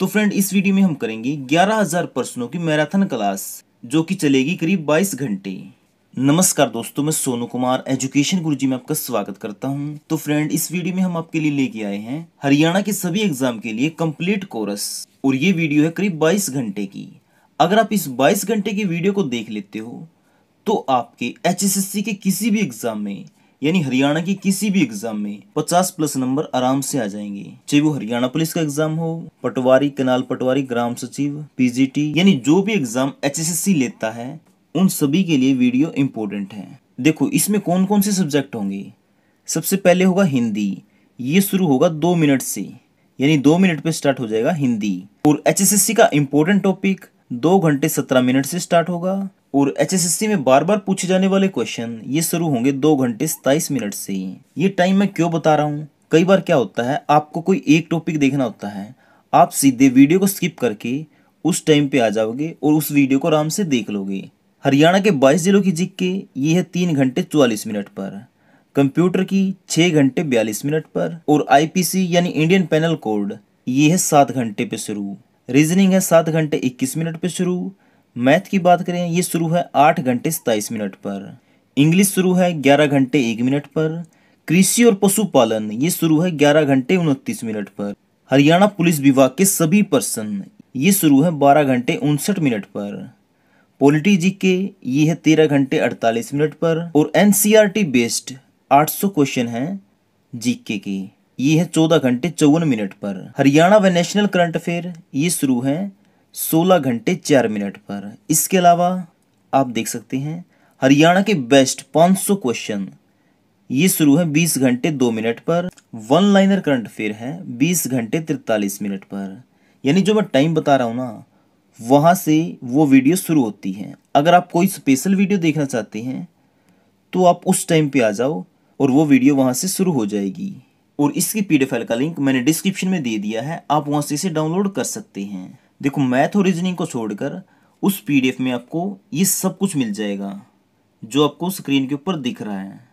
तो फ्रेंड इस वीडियो में हम करेंगे 11,000 प्रश्नों की मैराथन क्लास जो कि चलेगी करीब 22 घंटे नमस्कार दोस्तों मैं सोनू कुमार एजुकेशन गुरु में आपका स्वागत करता हूं तो फ्रेंड इस वीडियो में हम आपके लिए लेके आए हैं हरियाणा के सभी एग्जाम के लिए कम्प्लीट कोर्स और ये वीडियो है करीब बाईस घंटे की अगर आप इस बाईस घंटे की वीडियो को देख लेते हो तो आपके एच के किसी भी एग्जाम में यानी हरियाणा की किसी भी एग्जाम में 50 प्लस नंबर आराम से आ जाएंगे चाहे वो हरियाणा पुलिस का एग्जाम हो पटवारी कनाल पटवारी ग्राम सचिव पीजीटी यानी जो भी एग्जाम एच लेता है उन सभी के लिए वीडियो इम्पोर्टेंट है देखो इसमें कौन कौन से सब्जेक्ट होंगे सबसे पहले होगा हिंदी ये शुरू होगा दो मिनट से यानी दो मिनट पे स्टार्ट हो जाएगा हिंदी और एच का इम्पोर्टेंट टॉपिक दो घंटे सत्रह मिनट से स्टार्ट होगा और एचएसएससी में बार बार पूछे जाने वाले क्वेश्चन ये शुरू होंगे दो घंटे सताइस मिनट से ये टाइम मैं क्यों बता रहा हूँ कई बार क्या होता है आपको कोई एक टॉपिक देखना होता है आप सीधे वीडियो को स्किप करके उस टाइम पे आ जाओगे और उस वीडियो को आराम से देख लोगे हरियाणा के 22 जिलों की जिक के ये है तीन घंटे चौवालीस मिनट पर कंप्यूटर की छः घंटे बयालीस मिनट पर और आईपीसी यानी इंडियन पैनल कोड ये है सात घंटे पे शुरू रीजनिंग है सात घंटे इक्कीस मिनट पे शुरू मैथ की बात करें ये शुरू है आठ घंटे सताईस मिनट पर इंग्लिश शुरू है ग्यारह घंटे एक मिनट पर कृषि और पशुपालन ये शुरू है ग्यारह घंटे उनतीस मिनट पर हरियाणा पुलिस विभाग के सभी पर्सन ये शुरू है बारह घंटे उनसठ मिनट पर पोलिटी जी के ये है तेरह घंटे अड़तालीस मिनट पर और एन बेस्ड आठ सौ क्वेश्चन है जीके के ये है चौदह घंटे चौवन मिनट पर हरियाणा व नेशनल करंट अफेयर ये शुरू है सोलह घंटे चार मिनट पर इसके अलावा आप देख सकते हैं हरियाणा के बेस्ट 500 क्वेश्चन ये शुरू है 20 घंटे दो मिनट पर वन लाइनर करंट अफेयर है 20 घंटे तिरतालीस मिनट पर यानी जो मैं टाइम बता रहा हूँ ना वहाँ से वो वीडियो शुरू होती है अगर आप कोई स्पेशल वीडियो देखना चाहते हैं तो आप उस टाइम पे आ जाओ और वो वीडियो वहाँ से शुरू हो जाएगी और इसकी पी फाइल का लिंक मैंने डिस्क्रिप्शन में दे दिया है आप वहाँ से इसे डाउनलोड कर सकते हैं देखो मैथ और रीजनिंग को छोड़कर उस पीडीएफ में आपको ये सब कुछ मिल जाएगा जो आपको स्क्रीन के ऊपर दिख रहा है